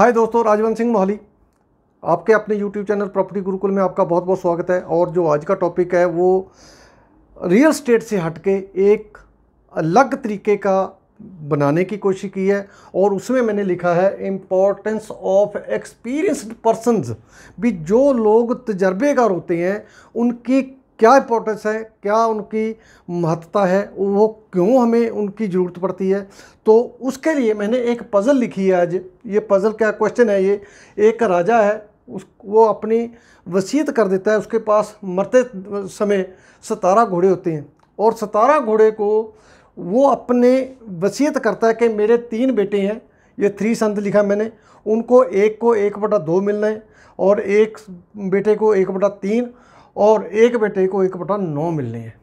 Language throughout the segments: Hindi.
हाय दोस्तों राजवंत सिंह मोहाली आपके अपने यूट्यूब चैनल प्रॉपर्टी गुरुकुल में आपका बहुत बहुत स्वागत है और जो आज का टॉपिक है वो रियल स्टेट से हटके एक अलग तरीके का बनाने की कोशिश की है और उसमें मैंने लिखा है इम्पोर्टेंस ऑफ एक्सपीरियंसड पर्सनस भी जो लोग तजर्बेकार होते हैं उनकी क्या इम्पोर्टेंस है क्या उनकी महत्ता है वो क्यों हमें उनकी ज़रूरत पड़ती है तो उसके लिए मैंने एक पज़ल लिखी है आज ये पज़ल क्या क्वेश्चन है ये एक राजा है उस वो अपनी वसीयत कर देता है उसके पास मरते समय सतारा घोड़े होते हैं और सतारा घोड़े को वो अपने वसीयत करता है कि मेरे तीन बेटे हैं ये थ्री संत लिखा मैंने उनको एक को एक बटा दो मिलना है और एक बेटे को एक बटा तीन और एक बेटे को एक बटा नौ मिलनी है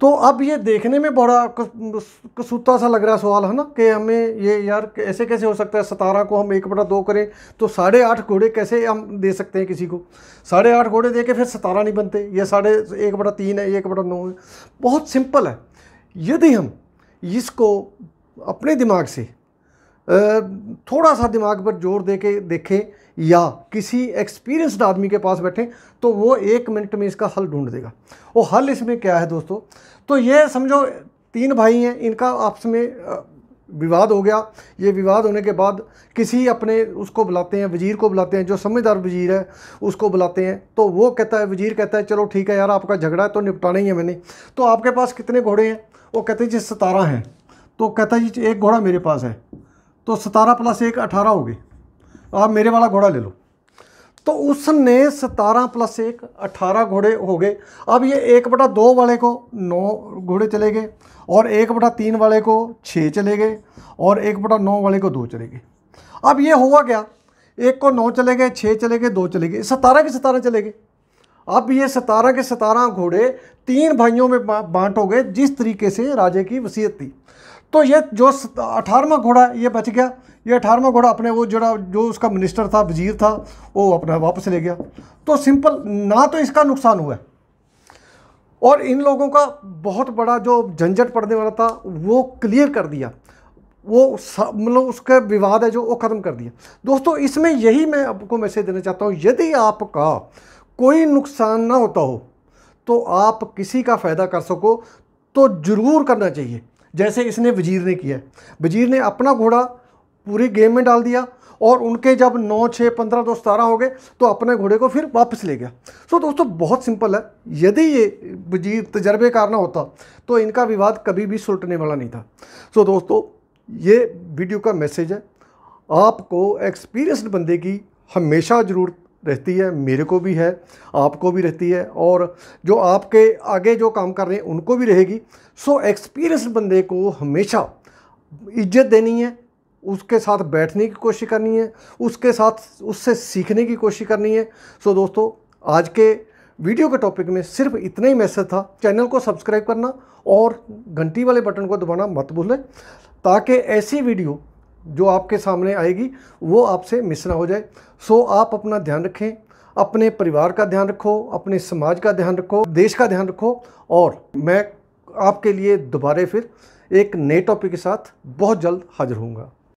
तो अब ये देखने में बड़ा कसूता सा लग रहा सवाल है ना कि हमें ये यार ऐसे कैसे हो सकता है सतारह को हम एक बटा दो करें तो साढ़े आठ घोड़े कैसे हम दे सकते हैं किसी को साढ़े आठ घोड़े दे के फिर सतारह नहीं बनते ये साढ़े एक बटा तीन है एक बटा नौ है बहुत सिंपल है यदि हम इसको अपने दिमाग से थोड़ा सा दिमाग पर जोर दे के देखें या किसी एक्सपीरियंसड आदमी के पास बैठें तो वो एक मिनट में इसका हल ढूंढ देगा वो हल इसमें क्या है दोस्तों तो ये समझो तीन भाई हैं इनका आपस में विवाद हो गया ये विवाद होने के बाद किसी अपने उसको बुलाते हैं वजीर को बुलाते हैं जो समझदार वजीर है उसको बुलाते हैं तो वो कहता है वजीर कहता है चलो ठीक है यार आपका झगड़ा है तो निपटाना ही है मैंने तो आपके पास कितने घोड़े हैं वो कहते हैं जी सतारा हैं तो कहता है जी एक घोड़ा मेरे पास है तो सतारह प्लस एक अठारह हो गए आप मेरे वाला घोड़ा ले लो तो उसने सतारह प्लस एक अठारह घोड़े हो गए अब ये एक बटा दो वाले को नौ घोड़े चले गए और एक बटा तीन वाले को छः चले गए और एक बटा नौ वाले को दो चले गए अब ये हुआ क्या एक को नौ चले गए छः चले गए दो चले गए सतारह के सतारह चले गए अब ये सतारह के सतारह घोड़े तीन भाइयों में बांट हो गए जिस तरीके से राजे की वसीयत थी तो ये जो अठारहवा घोड़ा ये बच गया ये अठारहवा घोड़ा अपने वो जरा जो उसका मिनिस्टर था वजीर था वो अपना वापस ले गया तो सिंपल ना तो इसका नुकसान हुआ और इन लोगों का बहुत बड़ा जो झंझट पड़ने वाला था वो क्लियर कर दिया वो मतलब उसका विवाद है जो वो ख़त्म कर दिया दोस्तों इसमें यही मैं आपको मैसेज देना चाहता हूँ यदि आपका कोई नुकसान ना होता हो तो आप किसी का फ़ायदा कर सको तो ज़रूर करना चाहिए जैसे इसने वजीर ने किया वजीर ने अपना घोड़ा पूरी गेम में डाल दिया और उनके जब नौ छः पंद्रह दो सतारह हो गए तो अपने घोड़े को फिर वापस ले गया सो so, दोस्तों बहुत सिंपल है यदि ये वजीर तजर्बे ना होता तो इनका विवाद कभी भी सुलटने वाला नहीं था सो so, दोस्तों ये वीडियो का मैसेज है आपको एक्सपीरियंसड बंदे की हमेशा ज़रूरत रहती है मेरे को भी है आपको भी रहती है और जो आपके आगे जो काम कर रहे हैं उनको भी रहेगी सो एक्सपीरियंस बंदे को हमेशा इज्जत देनी है उसके साथ बैठने की कोशिश करनी है उसके साथ उससे सीखने की कोशिश करनी है सो दोस्तों आज के वीडियो के टॉपिक में सिर्फ इतना ही मैसेज था चैनल को सब्सक्राइब करना और घंटी वाले बटन को दबाना मत भूलें ताकि ऐसी वीडियो जो आपके सामने आएगी वो आपसे मिस ना हो जाए सो आप अपना ध्यान रखें अपने परिवार का ध्यान रखो अपने समाज का ध्यान रखो देश का ध्यान रखो और मैं आपके लिए दोबारा फिर एक नए टॉपिक के साथ बहुत जल्द हाजिर होऊंगा